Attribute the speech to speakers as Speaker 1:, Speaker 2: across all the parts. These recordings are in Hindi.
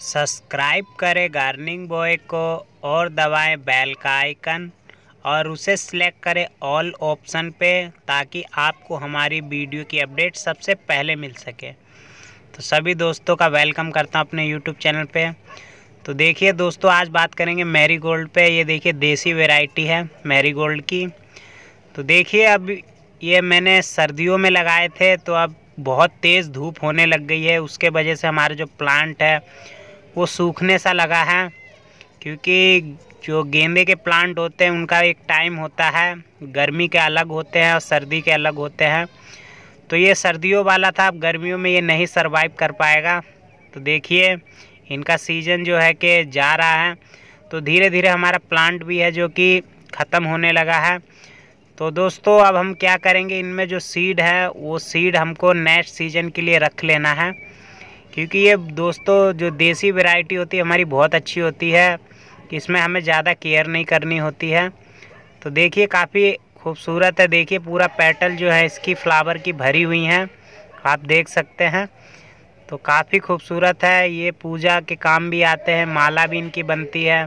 Speaker 1: सब्सक्राइब करें गार्निंग बॉय को और दबाएं बेल का आइकन और उसे सिलेक्ट करें ऑल ऑप्शन पे ताकि आपको हमारी वीडियो की अपडेट सबसे पहले मिल सके तो सभी दोस्तों का वेलकम करता हूँ अपने यूट्यूब चैनल पे तो देखिए दोस्तों आज बात करेंगे मैरी गोल्ड पर ये देखिए देसी वेराइटी है मैरी गोल्ड की तो देखिए अब ये मैंने सर्दियों में लगाए थे तो अब बहुत तेज़ धूप होने लग गई है उसके वजह से हमारे जो प्लांट है वो सूखने सा लगा है क्योंकि जो गेंदे के प्लांट होते हैं उनका एक टाइम होता है गर्मी के अलग होते हैं और सर्दी के अलग होते हैं तो ये सर्दियों वाला था अब गर्मियों में ये नहीं सरवाइव कर पाएगा तो देखिए इनका सीज़न जो है कि जा रहा है तो धीरे धीरे हमारा प्लांट भी है जो कि ख़त्म होने लगा है तो दोस्तों अब हम क्या करेंगे इनमें जो सीड है वो सीड हमको नेक्स्ट सीजन के लिए रख लेना है क्योंकि ये दोस्तों जो देसी वैरायटी होती है हमारी बहुत अच्छी होती है इसमें हमें ज़्यादा केयर नहीं करनी होती है तो देखिए काफ़ी खूबसूरत है देखिए पूरा पेटल जो है इसकी फ्लावर की भरी हुई हैं आप देख सकते हैं तो काफ़ी खूबसूरत है ये पूजा के काम भी आते हैं माला भी इनकी बनती है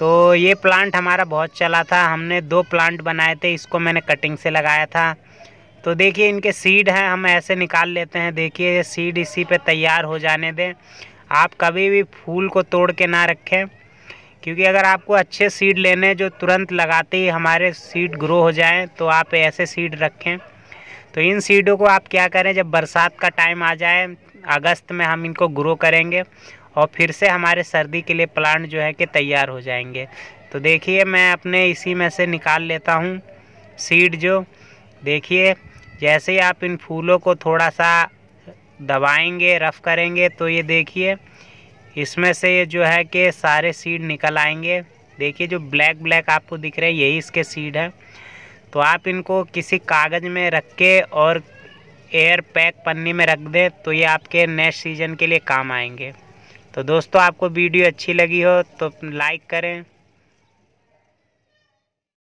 Speaker 1: तो ये प्लांट हमारा बहुत चला था हमने दो प्लांट बनाए थे इसको मैंने कटिंग से लगाया था तो देखिए इनके सीड हैं हम ऐसे निकाल लेते हैं देखिए ये सीड इसी पे तैयार हो जाने दें आप कभी भी फूल को तोड़ के ना रखें क्योंकि अगर आपको अच्छे सीड लेने जो तुरंत लगाते ही हमारे सीड ग्रो हो जाएं तो आप ऐसे सीड रखें तो इन सीडों को आप क्या करें जब बरसात का टाइम आ जाए अगस्त में हम इनको ग्रो करेंगे और फिर से हमारे सर्दी के लिए प्लांट जो है कि तैयार हो जाएंगे तो देखिए मैं अपने इसी में से निकाल लेता हूँ सीड जो देखिए जैसे ही आप इन फूलों को थोड़ा सा दबाएंगे रफ़ करेंगे तो ये देखिए इसमें से ये जो है कि सारे सीड निकल आएंगे देखिए जो ब्लैक ब्लैक आपको दिख रहे हैं यही इसके सीड हैं तो आप इनको किसी कागज़ में रख के और एयर पैक पन्नी में रख दें तो ये आपके नेक्स्ट सीज़न के लिए काम आएंगे तो दोस्तों आपको वीडियो अच्छी लगी हो तो लाइक करें